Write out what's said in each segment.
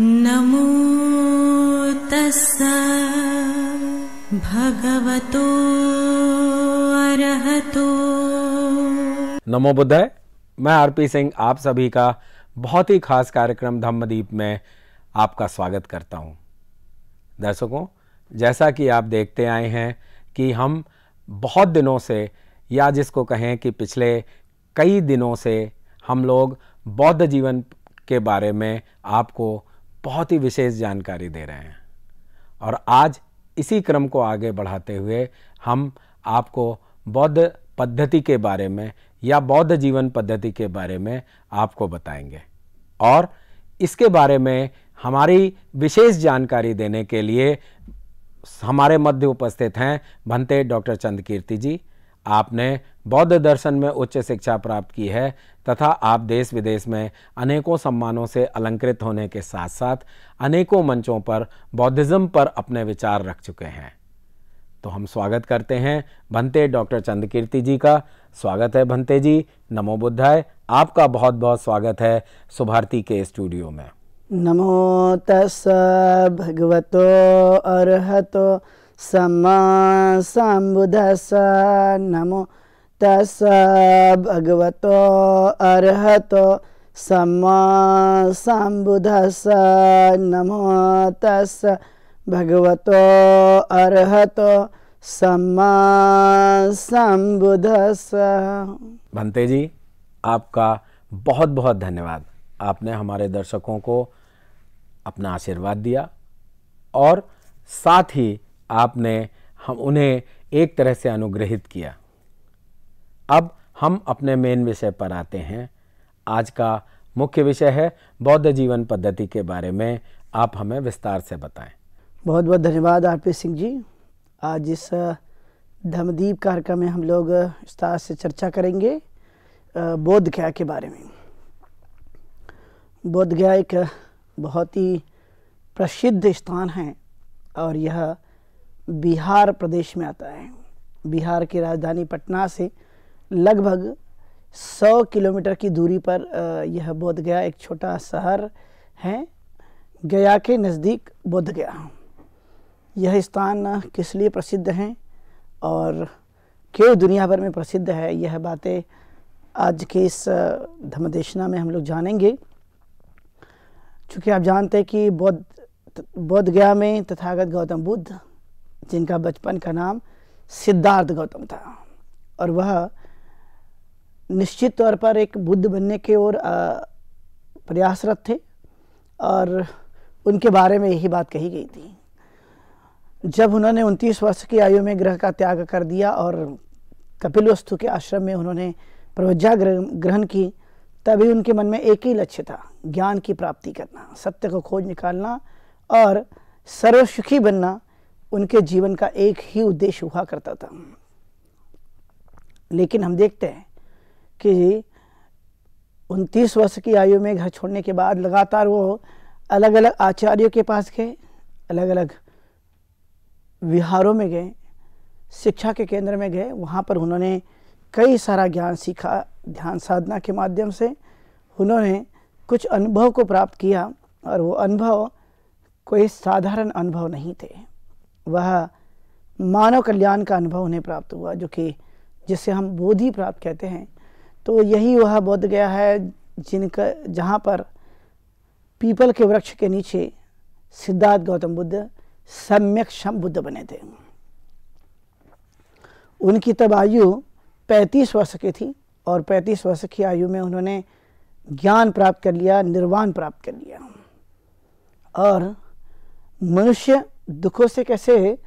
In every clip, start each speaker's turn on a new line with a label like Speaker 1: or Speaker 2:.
Speaker 1: नमो तस् भगवतो अरहतो नमो बुद्धाय मैं आरपी सिंह आप सभी का बहुत ही खास कार्यक्रम धम्मदीप में आपका स्वागत करता हूं दर्शकों जैसा कि आप देखते आए हैं कि हम बहुत दिनों से या जिसको कहें कि पिछले कई दिनों से हम लोग बौद्ध जीवन के बारे में आपको बहुत ही विशेष जानकारी दे रहे हैं और आज इसी क्रम को आगे बढ़ाते हुए हम आपको बौद्ध पद्धति के बारे में या बौद्ध जीवन पद्धति के बारे में आपको बताएंगे और इसके बारे में हमारी विशेष जानकारी देने के लिए हमारे मध्य उपस्थित हैं भंते डॉक्टर चंद्रकीर्ति जी आपने बौद्ध दर्शन में उच्च शिक्षा प्राप्त की है तथा आप देश विदेश में अनेकों सम्मानों से अलंकृत होने के साथ साथ अनेकों मंचों पर बौद्धिज़्म पर अपने विचार रख चुके हैं तो हम स्वागत करते हैं भंते डॉक्टर चंद्रकीर्ति जी का स्वागत है भंते जी नमो बुद्धाय आपका बहुत बहुत स्वागत है सुभारती के स्टूडियो में
Speaker 2: नमो तस् भगवतो अरहतो सम्मा सम्बुदस नमो तस् भगवत अर्हत सम्मा सम्बुदस नमो तस् भगवत अर्हत सम्मा सम्बुदस
Speaker 1: भंते जी आपका बहुत बहुत धन्यवाद आपने हमारे दर्शकों को अपना आशीर्वाद दिया और साथ ही आपने हम उन्हें एक तरह से अनुग्रहित किया अब हम अपने मेन विषय पर आते हैं आज का मुख्य विषय है बौद्ध जीवन पद्धति के बारे में आप हमें विस्तार से बताएं
Speaker 2: बहुत बहुत धन्यवाद आर पी सिंह जी आज इस धमदीप कार्यक्रम में हम लोग विस्तार से चर्चा करेंगे बौद्ध गया के बारे में बोध गया एक बहुत ही प्रसिद्ध स्थान है और यह बिहार प्रदेश में आता है बिहार की राजधानी पटना से लगभग 100 किलोमीटर की दूरी पर यह बोध गया एक छोटा शहर है गया के नज़दीक बोध गया यह स्थान किस लिए प्रसिद्ध हैं और क्यों दुनिया भर में प्रसिद्ध है यह बातें आज के इस धर्मदेशना में हम लोग जानेंगे चूँकि आप जानते हैं कि बौद्ध बौद्ध गया में तथागत गौतम बुद्ध जिनका बचपन का नाम सिद्धार्थ गौतम था और वह निश्चित तौर पर एक बुद्ध बनने के ओर प्रयासरत थे और उनके बारे में यही बात कही गई थी जब उन्होंने उनतीस वर्ष की आयु में ग्रह का त्याग कर दिया और कपिलवस्तु के आश्रम में उन्होंने प्रवज्ञा ग्रहण की तभी उनके मन में एक ही लक्ष्य था ज्ञान की प्राप्ति करना सत्य को खोज निकालना और सर्वसुखी बनना उनके जीवन का एक ही उद्देश्य हुआ करता था लेकिन हम देखते हैं कि उनतीस वर्ष की आयु में घर छोड़ने के बाद लगातार वो अलग अलग आचार्यों के पास गए अलग अलग विहारों में गए शिक्षा के केंद्र में गए वहाँ पर उन्होंने कई सारा ज्ञान सीखा ध्यान साधना के माध्यम से उन्होंने कुछ अनुभव को प्राप्त किया और वो अनुभव कोई साधारण अनुभव नहीं थे वह मानव कल्याण का अनुभव उन्हें प्राप्त हुआ जो कि जिसे हम बोधि प्राप्त कहते हैं तो यही वह बोध गया है जिनका जहाँ पर पीपल के वृक्ष के नीचे सिद्धार्थ गौतम बुद्ध सम्यक शम बुद्ध बने थे उनकी तब आयु 35 वर्ष की थी और 35 वर्ष की आयु में उन्होंने ज्ञान प्राप्त कर लिया निर्वाण प्राप्त कर लिया और मनुष्य दुखों से कैसे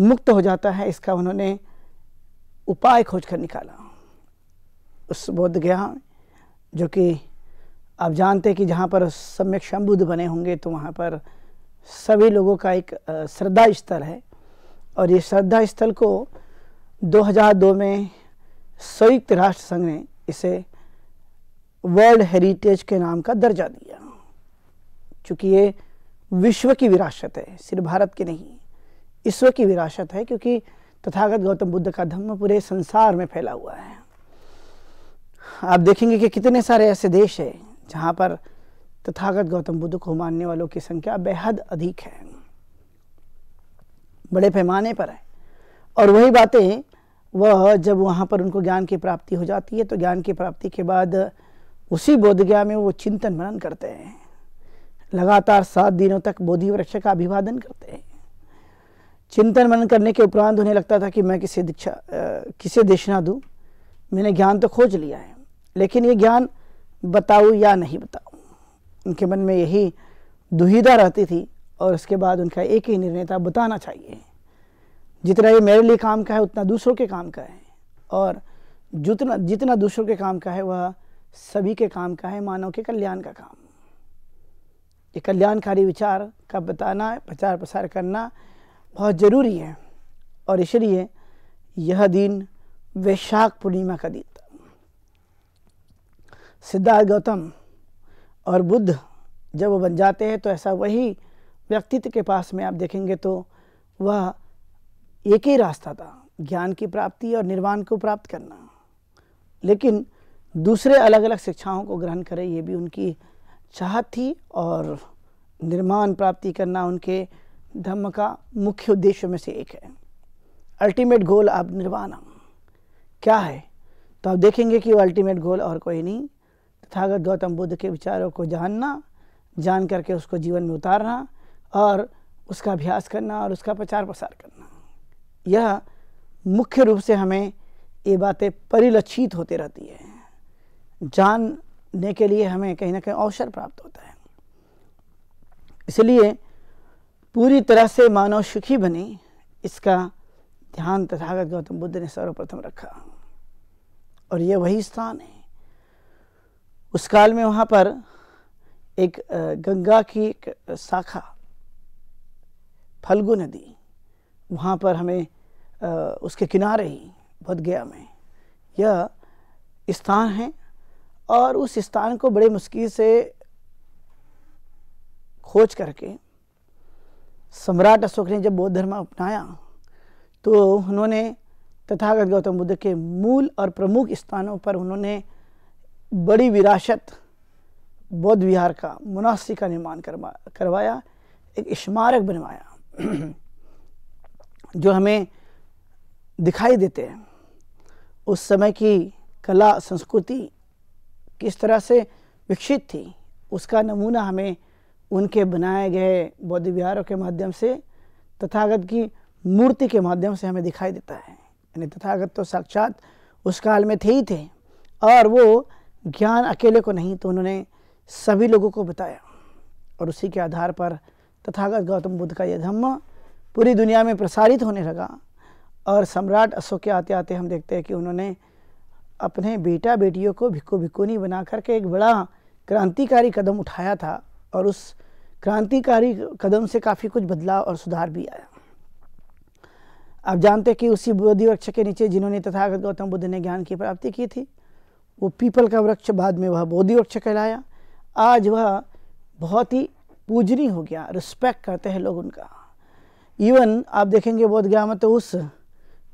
Speaker 2: मुक्त हो जाता है इसका उन्होंने उपाय खोज कर निकाला उस बौद्ध गया जो कि आप जानते कि जहाँ पर सम्यक शंबुद्ध बने होंगे तो वहाँ पर सभी लोगों का एक श्रद्धा स्थल है और ये श्रद्धा स्थल को 2002 में संयुक्त राष्ट्र संघ ने इसे वर्ल्ड हेरिटेज के नाम का दर्जा दिया चूँकि ये विश्व की विरासत है सिर्फ भारत की नहीं ईश्वर की विरासत है क्योंकि तथागत गौतम बुद्ध का धम्म पूरे संसार में फैला हुआ है आप देखेंगे कि कितने सारे ऐसे देश हैं जहाँ पर तथागत गौतम बुद्ध को मानने वालों की संख्या बेहद अधिक है बड़े पैमाने पर है और वही बातें वह जब वहाँ पर उनको ज्ञान की प्राप्ति हो जाती है तो ज्ञान की प्राप्ति के बाद उसी बोधगया में वो चिंतन मनन करते हैं लगातार सात दिनों तक बोधि वृक्ष का अभिवादन करते हैं चिंतन मनन करने के उपरांत उन्हें लगता था कि मैं किसे दीक्षा किसे दिशा दूँ मैंने ज्ञान तो खोज लिया है लेकिन ये ज्ञान बताऊँ या नहीं बताऊँ उनके मन में यही दुविधा रहती थी और उसके बाद उनका एक ही निर्णय था बताना चाहिए जितना ये मेरे लिए काम का है उतना दूसरों के काम का है और जितना जितना दूसरों के काम का है वह सभी के काम का है मानव के कल्याण का काम ये कल्याणकारी विचार का बताना प्रचार प्रसार करना बहुत ज़रूरी है और इसलिए यह दिन वैशाख पूर्णिमा का दिन था सिद्धार्थ गौतम और बुद्ध जब वो बन जाते हैं तो ऐसा वही व्यक्तित्व के पास में आप देखेंगे तो वह एक ही रास्ता था ज्ञान की प्राप्ति और निर्वाण को प्राप्त करना लेकिन दूसरे अलग अलग शिक्षाओं को ग्रहण करें ये भी उनकी चाहत थी और निर्माण प्राप्ति करना उनके धर्म का मुख्य उद्देश्यों में से एक है अल्टीमेट गोल आप निर्वाणा क्या है तो आप देखेंगे कि वो अल्टीमेट गोल और कोई नहीं तथागत गौतम बुद्ध के विचारों को जानना जान करके उसको जीवन में उतारना और उसका अभ्यास करना और उसका प्रचार प्रसार करना यह मुख्य रूप से हमें ये बातें परिलक्षित होते रहती है जान ने के लिए हमें कहीं ना कहीं अवसर प्राप्त होता है इसलिए पूरी तरह से मानव सुखी बने इसका ध्यान तथागत गौतम बुद्ध ने सर्वप्रथम रखा और यह वही स्थान है उस काल में वहाँ पर एक गंगा की एक शाखा फल्गु नदी वहाँ पर हमें उसके किनारे ही गया में यह स्थान है और उस स्थान को बड़े मुश्किल से खोज करके सम्राट अशोक ने जब बौद्ध धर्म अपनाया तो उन्होंने तथागत गौतम बुद्ध के मूल और प्रमुख स्थानों पर उन्होंने बड़ी विरासत बौद्ध विहार का मुनासी का निर्माण करवा करवाया एक स्मारक बनवाया जो हमें दिखाई देते हैं उस समय की कला संस्कृति किस तरह से विकसित थी उसका नमूना हमें उनके बनाए गए बौद्ध विहारों के माध्यम से तथागत की मूर्ति के माध्यम से हमें दिखाई देता है यानी तथागत तो साक्षात उस काल में थे ही थे और वो ज्ञान अकेले को नहीं तो उन्होंने सभी लोगों को बताया और उसी के आधार पर तथागत गौतम बुद्ध का यह धम्म पूरी दुनिया में प्रसारित होने लगा और सम्राट अशोक के आते आते हम देखते हैं कि उन्होंने अपने बेटा बेटियों को भिक्को भिक्कोनी बना करके एक बड़ा क्रांतिकारी कदम उठाया था और उस क्रांतिकारी कदम से काफ़ी कुछ बदलाव और सुधार भी आया आप जानते कि उसी बोधि वृक्ष के नीचे जिन्होंने तथागत गौतम बुद्ध ने ज्ञान की प्राप्ति की थी वो पीपल का वृक्ष बाद में वह बोधि वृक्ष कहलाया आज वह बहुत ही पूजनी हो गया रिस्पेक्ट करते हैं लोग उनका इवन आप देखेंगे बोध गया मत तो उस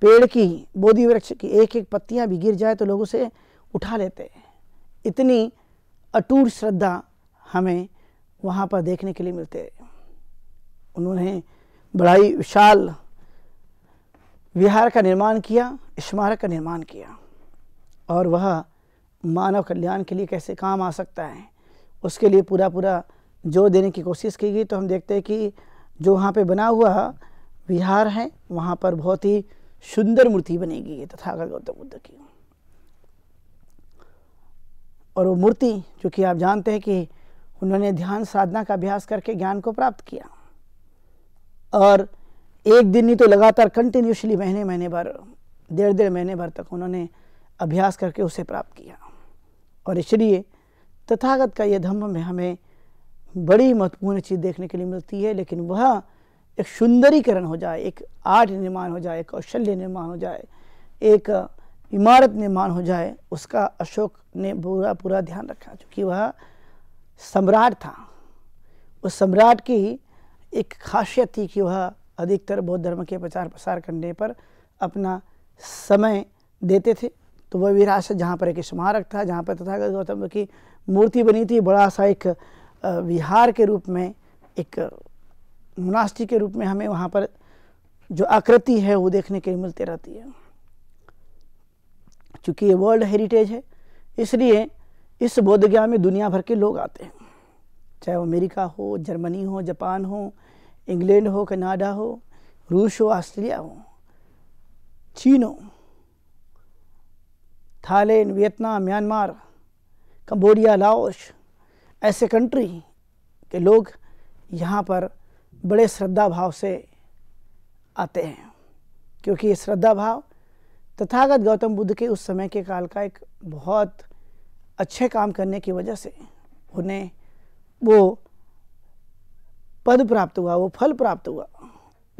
Speaker 2: पेड़ की बोधि वृक्ष की एक एक पत्तियां भी गिर जाए तो लोग उसे उठा लेते हैं इतनी अटूट श्रद्धा हमें वहाँ पर देखने के लिए मिलते हैं उन्होंने बड़ा ही विशाल विहार का निर्माण किया स्मारक का निर्माण किया और वह मानव कल्याण के लिए कैसे काम आ सकता है उसके लिए पूरा पूरा जोर देने की कोशिश की गई तो हम देखते हैं कि जो वहाँ पे बना हुआ विहार है वहाँ पर बहुत ही सुंदर मूर्ति बनेगी ये तथागत गौतम बुद्ध की और वो मूर्ति जो कि आप जानते हैं कि उन्होंने ध्यान साधना का अभ्यास करके ज्ञान को प्राप्त किया और एक दिन ही तो लगातार कंटिन्यूसली महीने महीने भर डेढ़ डेढ़ महीने भर तक उन्होंने अभ्यास करके उसे प्राप्त किया और इसलिए तथागत का यह धम्म में हमें बड़ी महत्वपूर्ण चीज़ देखने के लिए मिलती है लेकिन वह एक सुंदरीकरण हो जाए एक आर्ट निर्माण हो जाए कौशल्य निर्माण हो जाए एक इमारत निर्माण हो जाए उसका अशोक ने पूरा पूरा ध्यान रखा क्योंकि वह सम्राट था उस सम्राट की एक खासियत थी कि वह अधिकतर बौद्ध धर्म के प्रचार प्रसार करने पर अपना समय देते थे तो वह विरासत जहाँ पर एक स्मारक था जहाँ पर तथागत गौतम की मूर्ति बनी थी बड़ा सा एक विहार के रूप में एक मुनास्टी के रूप में हमें वहाँ पर जो आकृति है वो देखने के लिए मिलती रहती है चूँकि ये वर्ल्ड हेरिटेज है इसलिए इस बोधगया में दुनिया भर के लोग आते हैं चाहे वो अमेरिका हो जर्मनी हो जापान हो इंग्लैंड हो कनाडा हो रूस हो ऑस्ट्रेलिया हो चीन हो Thailand Vietnam Myanmar Cambodia Laos ऐसे कंट्री के लोग यहाँ पर बड़े श्रद्धा भाव से आते हैं क्योंकि ये श्रद्धा भाव तथागत गौतम बुद्ध के उस समय के काल का एक बहुत अच्छे काम करने की वजह से उन्हें वो पद प्राप्त हुआ वो फल प्राप्त हुआ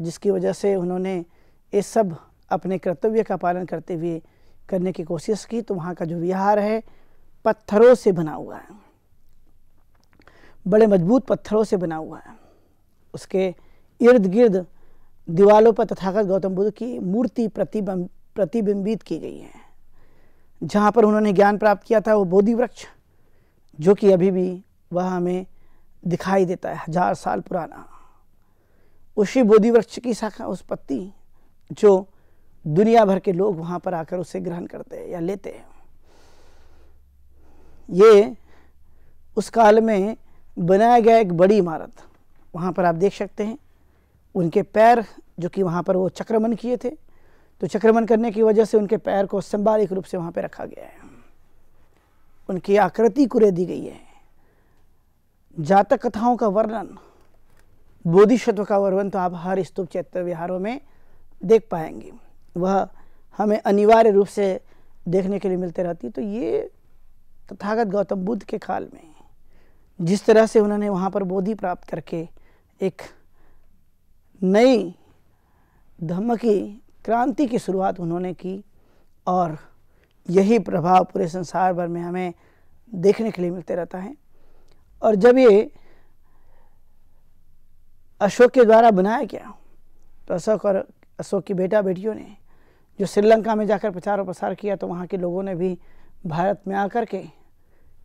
Speaker 2: जिसकी वजह से उन्होंने ये सब अपने कर्तव्य का पालन करते हुए करने की कोशिश की तो वहाँ का जो विहार है पत्थरों से बना हुआ है बड़े मजबूत पत्थरों से बना हुआ है उसके इर्द गिर्द दीवालों पर तथागत गौतम बुद्ध की मूर्ति प्रतिबिंब प्रतिबिंबित की गई है जहाँ पर उन्होंने ज्ञान प्राप्त किया था वो बोधि वृक्ष जो कि अभी भी वह हमें दिखाई देता है हजार साल पुराना उसी बोधि वृक्ष की शाखा उस पत्ती जो दुनिया भर के लोग वहाँ पर आकर उसे ग्रहण करते हैं या लेते हैं ये उस काल में बनाया गया एक बड़ी इमारत वहाँ पर आप देख सकते हैं उनके पैर जो कि वहाँ पर वो चक्रमण किए थे तो चक्रमण करने की वजह से उनके पैर को संबालिक रूप से वहाँ पर रखा गया है उनकी आकृति कुरे दी गई है जातक कथाओं का वर्णन बोधिशत्व का वर्णन तो आप हर स्तूप चैत्र विहारों में देख पाएंगे वह हमें अनिवार्य रूप से देखने के लिए मिलते रहती तो ये तथागत गौतम बुद्ध के काल में जिस तरह से उन्होंने वहाँ पर बोधि प्राप्त करके एक नई धम्म की क्रांति की शुरुआत उन्होंने की और यही प्रभाव पूरे संसार भर में हमें देखने के लिए मिलते रहता है और जब ये अशोक के द्वारा बनाया गया तो अशोक और अशोक की बेटा बेटियों ने जो श्रीलंका में जाकर प्रचार और प्रसार किया तो वहाँ के लोगों ने भी भारत में आकर के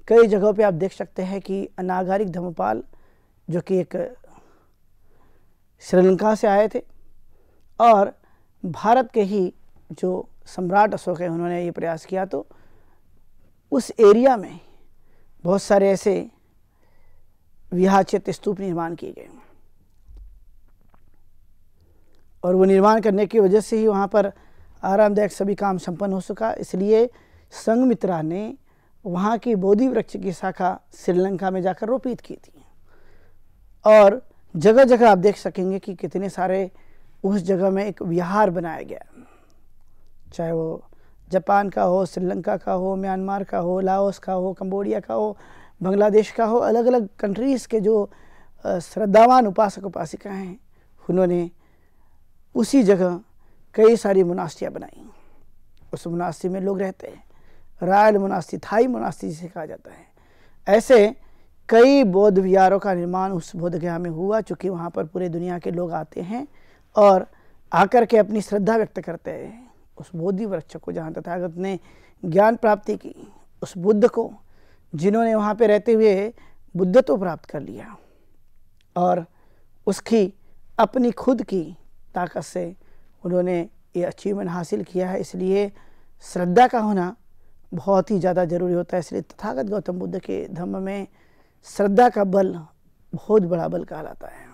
Speaker 2: कई जगहों पे आप देख सकते हैं कि अनागारिक धर्मपाल जो कि एक श्रीलंका से आए थे और भारत के ही जो सम्राट अशोक हैं उन्होंने ये प्रयास किया तो उस एरिया में बहुत सारे ऐसे विहाचित स्तूप निर्माण किए गए और वो निर्माण करने की वजह से ही वहाँ पर आरामदायक सभी काम संपन्न हो सका इसलिए संगमित्रा ने वहाँ की बोधि वृक्ष की शाखा श्रीलंका में जाकर रोपित की थी और जगह जगह आप देख सकेंगे कि कितने सारे उस जगह में एक विहार बनाया गया चाहे वो जापान का हो श्रीलंका का हो म्यांमार का हो लाओस का हो कम्बोडिया का हो बांग्लादेश का हो अलग अलग कंट्रीज़ के जो श्रद्धावान उपासक उपासिका हैं उन्होंने उसी जगह कई सारी मुनास्तियाँ बनाई उस मुनास्ती में लोग रहते हैं रायल मुनास्ती थाई मुनास्ती जिसे कहा जाता है ऐसे कई बौद्ध विहारों का निर्माण उस बोधगया में हुआ चूँकि वहाँ पर पूरे दुनिया के लोग आते हैं और आकर के अपनी श्रद्धा व्यक्त करते हैं उस बोधि वृक्ष को जहाँ तथागत ने ज्ञान प्राप्ति की उस बुद्ध को जिन्होंने वहाँ पे रहते हुए बुद्धत्व तो प्राप्त कर लिया और उसकी अपनी खुद की ताकत से उन्होंने ये अचीवमेंट हासिल किया है इसलिए श्रद्धा का होना बहुत ही ज़्यादा ज़रूरी होता है इसलिए तथागत गौतम बुद्ध के धम्म में श्रद्धा का बल बहुत बड़ा बल कहलाता है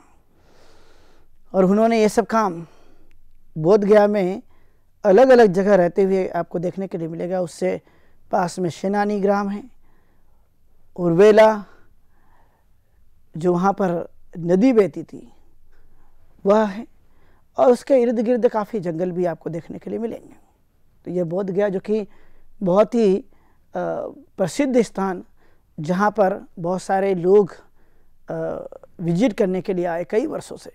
Speaker 2: और उन्होंने ये सब काम बोध गया में अलग अलग जगह रहते हुए आपको देखने के लिए मिलेगा उससे पास में सेनानी ग्राम है उर्वेला जो वहाँ पर नदी बहती थी वह है और उसके इर्द गिर्द काफ़ी जंगल भी आपको देखने के लिए मिलेंगे तो यह बोध गया जो कि बहुत ही प्रसिद्ध स्थान जहाँ पर बहुत सारे लोग विजिट करने के लिए आए कई वर्षों से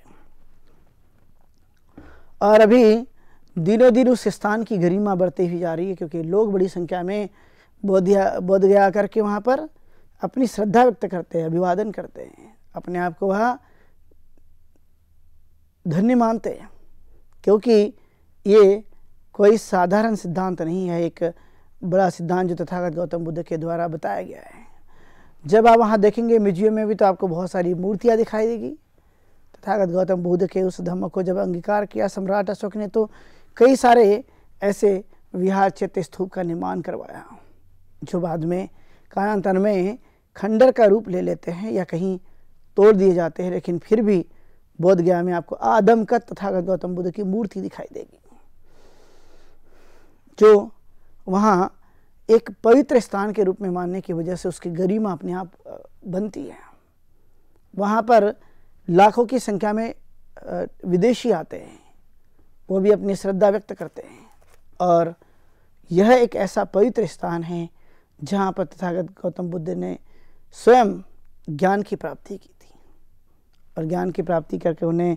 Speaker 2: और अभी दिनों दिन उस स्थान की गरिमा बढ़ती हुई जा रही है क्योंकि लोग बड़ी संख्या में बोध बोध गया करके वहाँ पर अपनी श्रद्धा व्यक्त करते हैं अभिवादन करते हैं अपने आप को वहाँ धन्य मानते हैं क्योंकि ये कोई साधारण सिद्धांत नहीं है एक बड़ा सिद्धांत जो तथागत गौतम बुद्ध के द्वारा बताया गया है जब आप वहाँ देखेंगे म्यूजियम में भी तो आपको बहुत सारी मूर्तियाँ दिखाई देगी तथागत गौतम बुद्ध के उस धम्म को जब अंगीकार किया सम्राट अशोक ने तो कई सारे ऐसे विहार चैत्य स्तूप का निर्माण करवाया जो बाद में कालांतर में खंडर का रूप ले लेते हैं या कहीं तोड़ दिए जाते हैं लेकिन फिर भी बौद्ध गया में आपको आदम का तथागत गौतम बुद्ध की मूर्ति दिखाई देगी जो वहाँ एक पवित्र स्थान के रूप में मानने की वजह से उसकी गरिमा अपने आप बनती है वहाँ पर लाखों की संख्या में विदेशी आते हैं वो भी अपनी श्रद्धा व्यक्त करते हैं और यह एक ऐसा पवित्र स्थान है जहाँ पर तथागत गौतम बुद्ध ने स्वयं ज्ञान की प्राप्ति की थी और ज्ञान की प्राप्ति करके उन्हें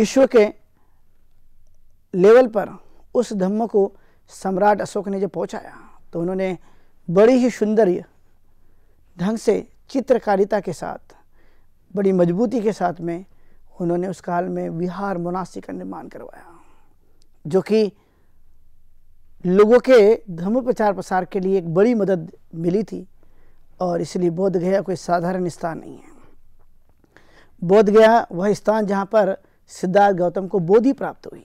Speaker 2: ईश्वर के लेवल पर उस धम्म को सम्राट अशोक ने जब पहुँचाया तो उन्होंने बड़ी ही सुंदर ढंग से चित्रकारिता के साथ बड़ी मजबूती के साथ में उन्होंने उस काल में विहार मुनासी का निर्माण करवाया जो कि लोगों के धर्म प्रचार प्रसार के लिए एक बड़ी मदद मिली थी और इसलिए बोध गया कोई साधारण स्थान नहीं है बोध गया वह स्थान जहाँ पर सिद्धार्थ गौतम को बोधि प्राप्त हुई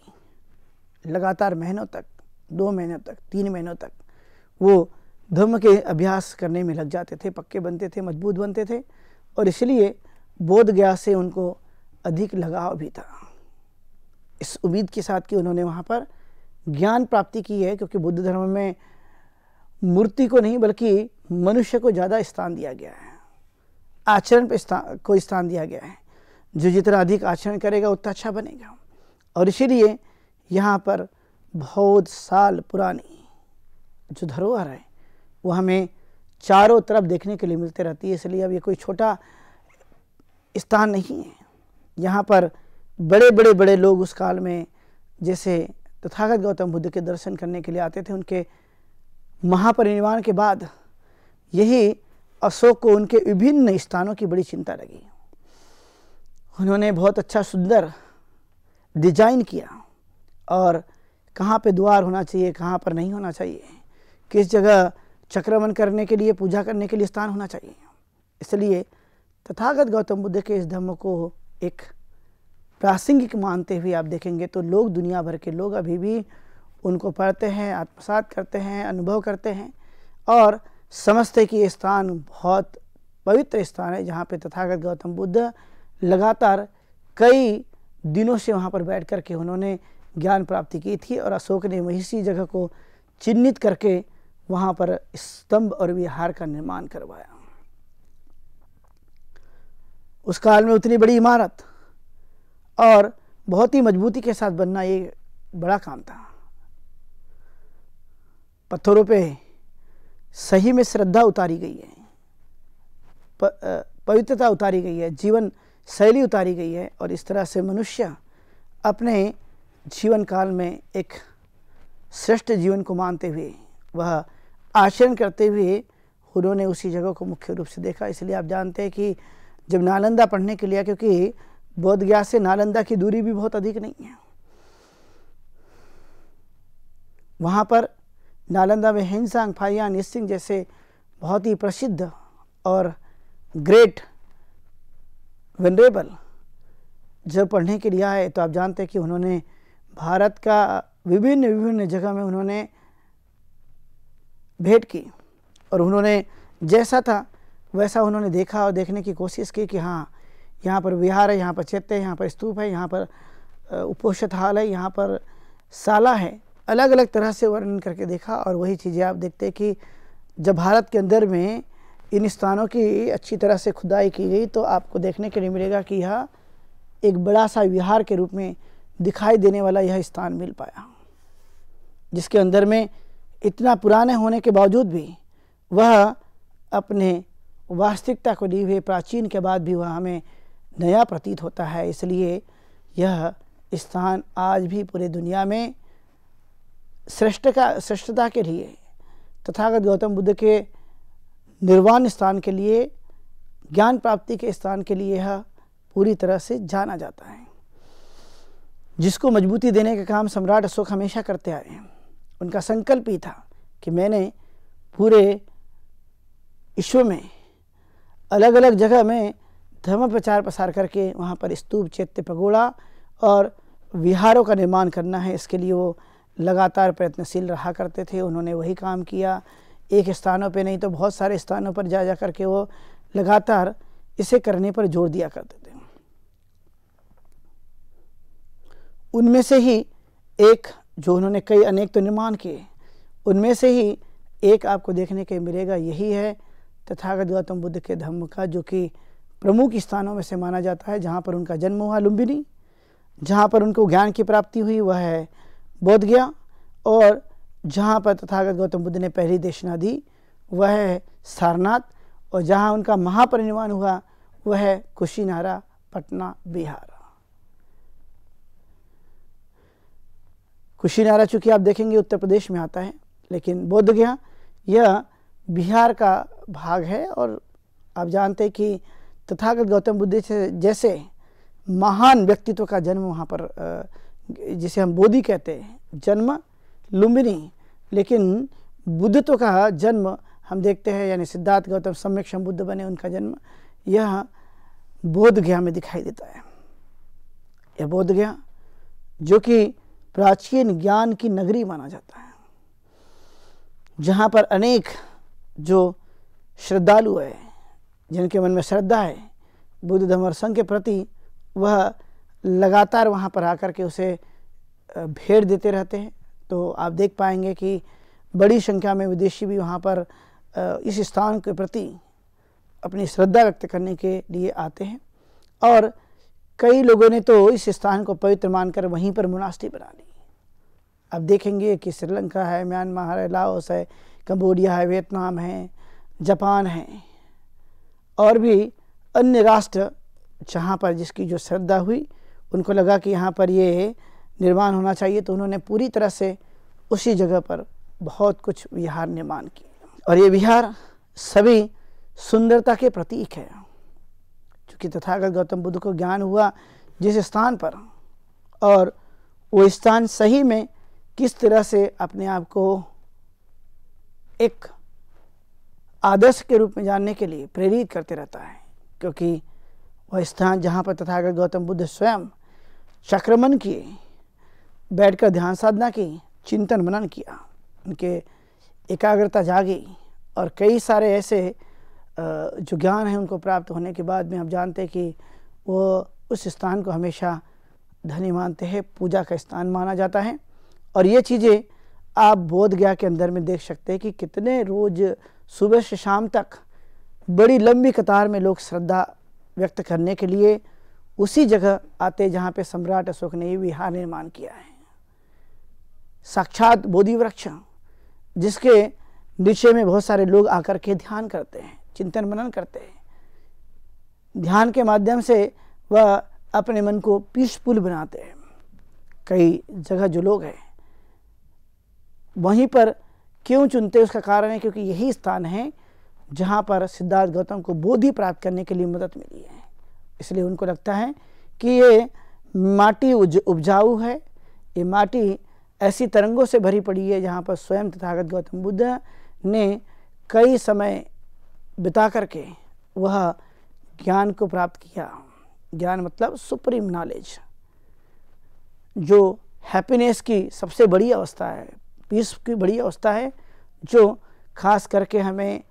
Speaker 2: लगातार महीनों तक दो महीनों तक तीन महीनों तक वो धर्म के अभ्यास करने में लग जाते थे पक्के बनते थे मजबूत बनते थे और इसलिए बोध गया से उनको अधिक लगाव भी था इस उम्मीद के साथ कि उन्होंने वहाँ पर ज्ञान प्राप्ति की है क्योंकि बुद्ध धर्म में मूर्ति को नहीं बल्कि मनुष्य को ज़्यादा स्थान दिया गया है आचरण पर को स्थान दिया गया है जो जितना अधिक आचरण करेगा उतना अच्छा बनेगा और इसीलिए यहाँ पर बहुत साल पुरानी जो धरोहर है वो हमें चारों तरफ देखने के लिए मिलते रहती है इसलिए अब ये कोई छोटा स्थान नहीं है यहाँ पर बड़े बड़े बड़े लोग उस काल में जैसे तथागत गौतम बुद्ध के दर्शन करने के लिए आते थे उनके महापरिनिर्वाण के बाद यही अशोक को उनके विभिन्न स्थानों की बड़ी चिंता लगी उन्होंने बहुत अच्छा सुंदर डिजाइन किया और कहाँ पे द्वार होना चाहिए कहाँ पर नहीं होना चाहिए किस जगह चक्रमण करने के लिए पूजा करने के लिए स्थान होना चाहिए इसलिए तथागत गौतम बुद्ध के इस धर्म को एक प्रासंगिक मानते हुए आप देखेंगे तो लोग दुनिया भर के लोग अभी भी उनको पढ़ते हैं आत्मसात करते हैं अनुभव करते हैं और समझते कि ये स्थान बहुत पवित्र स्थान है जहाँ पे तथागत गौतम बुद्ध लगातार कई दिनों से वहाँ पर बैठ करके उन्होंने ज्ञान प्राप्ति की थी और अशोक ने इसी जगह को चिन्हित करके वहाँ पर स्तंभ और विहार का निर्माण करवाया उस काल में उतनी बड़ी इमारत और बहुत ही मजबूती के साथ बनना ये बड़ा काम था पत्थरों पे सही में श्रद्धा उतारी गई है पवित्रता उतारी गई है जीवन शैली उतारी गई है और इस तरह से मनुष्य अपने जीवन काल में एक श्रेष्ठ जीवन को मानते हुए वह आचरण करते हुए उन्होंने उसी जगह को मुख्य रूप से देखा इसलिए आप जानते हैं कि जब नालंदा पढ़ने के लिए क्योंकि बोध गया से नालंदा की दूरी भी बहुत अधिक नहीं है वहाँ पर नालंदा में हेनसांग फाइया निस्सिंग जैसे बहुत ही प्रसिद्ध और ग्रेट वेनरेबल जब पढ़ने के लिए आए तो आप जानते हैं कि उन्होंने भारत का विभिन्न विभिन्न जगह में उन्होंने भेंट की और उन्होंने जैसा था वैसा उन्होंने देखा और देखने की कोशिश की कि हाँ यहाँ पर विहार है यहाँ पर चैत्य है यहाँ पर स्तूप है यहाँ पर उपोषित हाल है यहाँ पर साला है अलग अलग तरह से वर्णन करके देखा और वही चीज़ें आप देखते हैं कि जब भारत के अंदर में इन स्थानों की अच्छी तरह से खुदाई की गई तो आपको देखने के लिए मिलेगा कि यह एक बड़ा सा विहार के रूप में दिखाई देने वाला यह स्थान मिल पाया जिसके अंदर में इतना पुराने होने के बावजूद भी वह अपने वास्तविकता को दी हुए प्राचीन के बाद भी वह हमें नया प्रतीत होता है इसलिए यह स्थान आज भी पूरे दुनिया में श्रेष्ठ का श्रेष्ठता के लिए तथागत गौतम बुद्ध के निर्वाण स्थान के लिए ज्ञान प्राप्ति के स्थान के लिए यह पूरी तरह से जाना जाता है जिसको मजबूती देने का काम सम्राट अशोक हमेशा करते आए हैं उनका संकल्प ही था कि मैंने पूरे विश्व में अलग अलग जगह में धर्म प्रचार प्रसार करके वहाँ पर स्तूप चैत्य पगोड़ा और विहारों का निर्माण करना है इसके लिए वो लगातार प्रयत्नशील रहा करते थे उन्होंने वही काम किया एक स्थानों पे नहीं तो बहुत सारे स्थानों पर जा जा करके वो लगातार इसे करने पर जोर दिया करते थे उनमें से ही एक जो उन्होंने कई अनेक तो निर्माण किए उनमें से ही एक आपको देखने के मिलेगा यही है तथागत गौतम बुद्ध के धर्म का जो कि प्रमुख स्थानों में से माना जाता है जहाँ पर उनका जन्म हुआ लुम्बिनी जहाँ पर उनको ज्ञान की प्राप्ति हुई वह है बोधगया और जहाँ पर तथागत गौतम बुद्ध ने पहली दक्षिणा दी वह है सारनाथ और जहाँ उनका महापरिनिर्वाण हुआ वह है कुशीनारा पटना बिहार कुशीनारा चूंकि आप देखेंगे उत्तर प्रदेश में आता है लेकिन बौद्ध गया यह बिहार का भाग है और आप जानते हैं कि तथागत गौतम बुद्ध से जैसे महान व्यक्तित्व का जन्म वहाँ पर जिसे हम बोधि कहते हैं जन्म लुम्बिनी लेकिन बुद्धत्व का जन्म हम देखते हैं यानी सिद्धार्थ गौतम सम्यक बुद्ध बने उनका जन्म यह बोध गया में दिखाई देता है यह बोध गया जो कि प्राचीन ज्ञान की नगरी माना जाता है जहाँ पर अनेक जो श्रद्धालु है जिनके मन में श्रद्धा है बुद्ध धर्म और संघ के प्रति वह लगातार वहाँ पर आकर के उसे भेड़ देते रहते हैं तो आप देख पाएंगे कि बड़ी संख्या में विदेशी भी वहाँ पर इस स्थान के प्रति अपनी श्रद्धा व्यक्त करने के लिए आते हैं और कई लोगों ने तो इस स्थान को पवित्र मानकर वहीं पर मुनास्ती बना ली अब देखेंगे कि श्रीलंका है म्यांमार है लाओस है कंबोडिया है वियतनाम है जापान है और भी अन्य राष्ट्र जहाँ पर जिसकी जो श्रद्धा हुई उनको लगा कि यहाँ पर ये निर्माण होना चाहिए तो उन्होंने पूरी तरह से उसी जगह पर बहुत कुछ विहार निर्माण किए और ये विहार सभी सुंदरता के प्रतीक है क्योंकि तथागत गौतम बुद्ध को ज्ञान हुआ जिस स्थान पर और वो स्थान सही में किस तरह से अपने आप को एक आदर्श के रूप में जानने के लिए प्रेरित करते रहता है क्योंकि वह स्थान जहाँ पर तथागत गौतम बुद्ध स्वयं चक्रमन किए बैठकर ध्यान साधना की चिंतन मनन किया उनके एकाग्रता जागी और कई सारे ऐसे जो ज्ञान है उनको प्राप्त होने के बाद में हम जानते हैं कि वो उस स्थान को हमेशा धनी मानते हैं पूजा का स्थान माना जाता है और ये चीज़ें आप बोध गया के अंदर में देख सकते हैं कि कितने रोज़ सुबह से शाम तक बड़ी लंबी कतार में लोग श्रद्धा व्यक्त करने के लिए उसी जगह आते जहाँ पे सम्राट अशोक ने विहार निर्माण किया है साक्षात बोधि वृक्ष जिसके नीचे में बहुत सारे लोग आकर के ध्यान करते हैं चिंतन मनन करते हैं ध्यान के माध्यम से वह अपने मन को पीसफुल बनाते हैं कई जगह जो लोग हैं वहीं पर क्यों चुनते हैं उसका कारण है क्योंकि यही स्थान है जहाँ पर सिद्धार्थ गौतम को बोधि प्राप्त करने के लिए मदद मिली है इसलिए उनको लगता है कि ये माटी उपजाऊ है ये माटी ऐसी तरंगों से भरी पड़ी है जहाँ पर स्वयं तथागत गौतम बुद्ध ने कई समय बिता करके वह ज्ञान को प्राप्त किया ज्ञान मतलब सुप्रीम नॉलेज जो हैप्पीनेस की सबसे बड़ी अवस्था है पीस की बड़ी अवस्था है जो खास करके हमें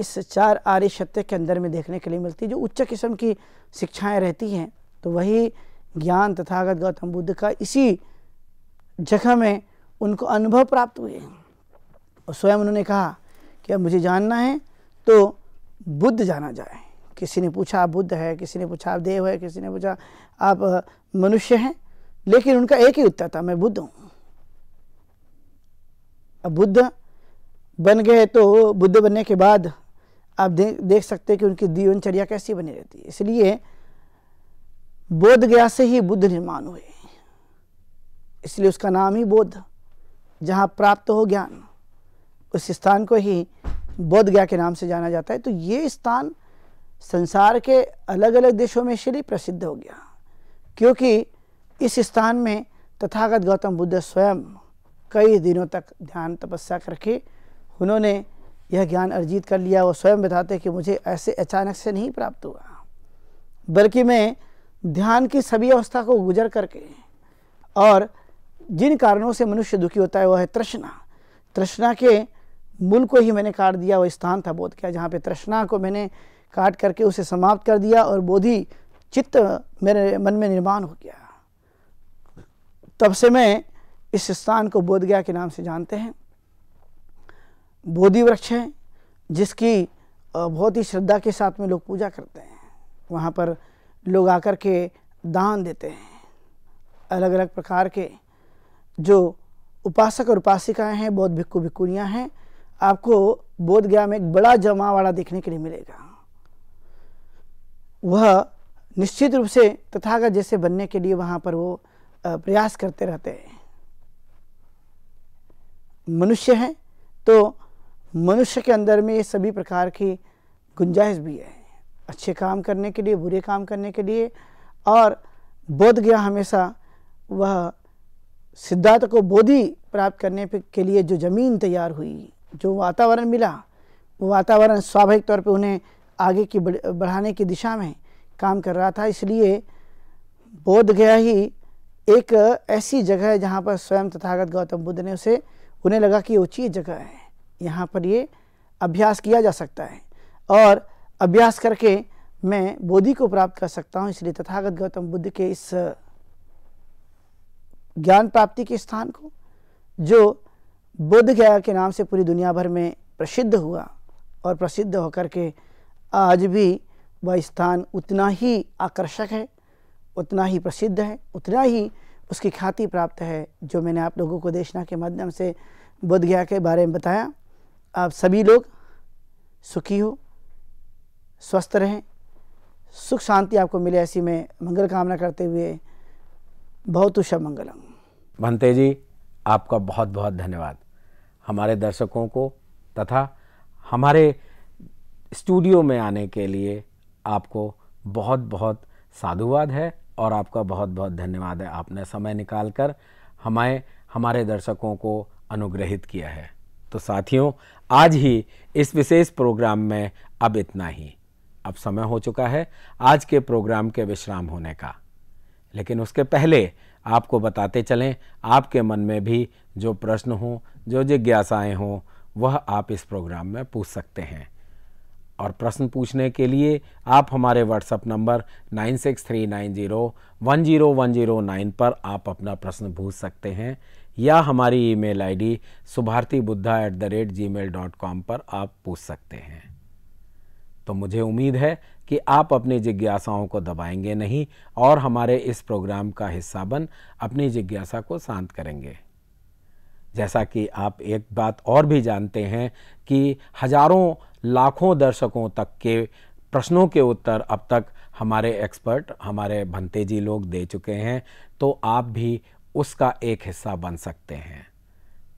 Speaker 2: इस चार आर्य सत्य के अंदर में देखने के लिए मिलती है जो उच्च किस्म की शिक्षाएं रहती हैं तो वही ज्ञान तथागत गौतम बुद्ध का इसी जगह में उनको अनुभव प्राप्त हुए और स्वयं उन्होंने कहा कि अब मुझे जानना है तो बुद्ध जाना जाए किसी ने पूछा आप बुद्ध है किसी ने पूछा आप देव है किसी ने पूछा आप मनुष्य हैं लेकिन उनका एक ही उत्तर था मैं बुद्ध हूं अब बुद्ध बन गए तो बुद्ध बनने के बाद आप दे, देख सकते हैं कि उनकी जीवनचर्या कैसी बनी रहती है इसलिए बोध गया से ही बुद्ध निर्माण हुए इसलिए उसका नाम ही बोध जहां प्राप्त हो ज्ञान उस स्थान को ही बौद्ध गया के नाम से जाना जाता है तो ये स्थान संसार के अलग अलग देशों में इसलिए प्रसिद्ध हो गया क्योंकि इस स्थान में तथागत गौतम बुद्ध स्वयं कई दिनों तक ध्यान तपस्या करके उन्होंने यह ज्ञान अर्जित कर लिया वो स्वयं बताते कि मुझे ऐसे अचानक से नहीं प्राप्त हुआ बल्कि मैं ध्यान की सभी अवस्था को गुजर करके और जिन कारणों से मनुष्य दुखी होता है वह है तृष्णा तृष्णा के मूल को ही मैंने काट दिया वो स्थान था बोध का जहाँ पे तृष्णा को मैंने काट करके उसे समाप्त कर दिया और बोधि चित्त मेरे मन में निर्माण हो गया तब से मैं इस स्थान को बोध गया के नाम से जानते हैं बोधि वृक्ष है जिसकी बहुत ही श्रद्धा के साथ में लोग पूजा करते हैं वहाँ पर लोग आकर के दान देते हैं अलग अलग प्रकार के जो उपासक और उपासिकाएँ हैं बौद्ध भिक्खु भिक्खुनियाँ हैं आपको बोध गया में एक बड़ा जमा वाला देखने के लिए मिलेगा वह निश्चित रूप से तथागत जैसे बनने के लिए वहां पर वो प्रयास करते रहते हैं मनुष्य है तो मनुष्य के अंदर में ये सभी प्रकार की गुंजाइश भी है अच्छे काम करने के लिए बुरे काम करने के लिए और बोध गया हमेशा वह सिद्धार्थ को बोधि प्राप्त करने के लिए जो ज़मीन तैयार हुई जो वातावरण मिला वो वातावरण स्वाभाविक तौर पर उन्हें आगे की बढ़ाने की दिशा में काम कर रहा था इसलिए बोध गया ही एक ऐसी जगह है जहाँ पर स्वयं तथागत गौतम बुद्ध ने उसे उन्हें लगा कि उचित जगह है यहाँ पर ये अभ्यास किया जा सकता है और अभ्यास करके मैं बोधि को प्राप्त कर सकता हूँ इसलिए तथागत गौतम बुद्ध के इस ज्ञान प्राप्ति के स्थान को जो बुद्ध गया के नाम से पूरी दुनिया भर में प्रसिद्ध हुआ और प्रसिद्ध होकर के आज भी वह स्थान उतना ही आकर्षक है उतना ही प्रसिद्ध है उतना ही उसकी ख्याति प्राप्त है जो मैंने आप लोगों को देशना के माध्यम से बुद्ध गया के बारे में बताया आप सभी लोग सुखी हो स्वस्थ रहें सुख शांति आपको मिले ऐसी में मंगल कामना करते हुए बहुत उषा मंगलम
Speaker 1: भंते जी आपका बहुत बहुत धन्यवाद हमारे दर्शकों को तथा हमारे स्टूडियो में आने के लिए आपको बहुत बहुत साधुवाद है और आपका बहुत बहुत धन्यवाद है आपने समय निकाल कर हमारे हमारे दर्शकों को अनुग्रहित किया है तो साथियों आज ही इस विशेष प्रोग्राम में अब इतना ही अब समय हो चुका है आज के प्रोग्राम के विश्राम होने का लेकिन उसके पहले आपको बताते चलें आपके मन में भी जो प्रश्न हों जो जिज्ञासाएँ हों वह आप इस प्रोग्राम में पूछ सकते हैं और प्रश्न पूछने के लिए आप हमारे व्हाट्सएप नंबर 9639010109 पर आप अपना प्रश्न पूछ सकते हैं या हमारी email ID Subharti Buddha at the rate Gmail dot com पर आप पूछ सकते हैं तो मुझे उम्मीद है कि आप अपनी जिज्ञासाओं को दबाएंगे नहीं और हमारे इस प्रोग्राम का हिस्सा बन अपनी जिज्ञासा को शांत करेंगे जैसा कि आप एक बात और भी जानते हैं कि हजारों लाखों दर्शकों तक के प्रश्नों के उत्तर अब तक हमारे एक्सपर्ट हमारे भंते जी लोग दे चुके हैं तो आप भी उसका एक हिस्सा बन सकते हैं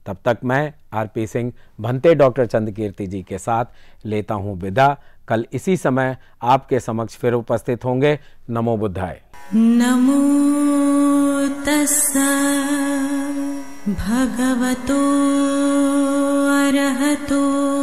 Speaker 1: तब तक मैं आरपी सिंह भंते डॉक्टर चंद्रकीर्ति जी के साथ लेता हूं विदा कल इसी समय आपके समक्ष फिर उपस्थित होंगे नमो बुद्धाय
Speaker 2: नमो तस्सा भगवतो अरहतो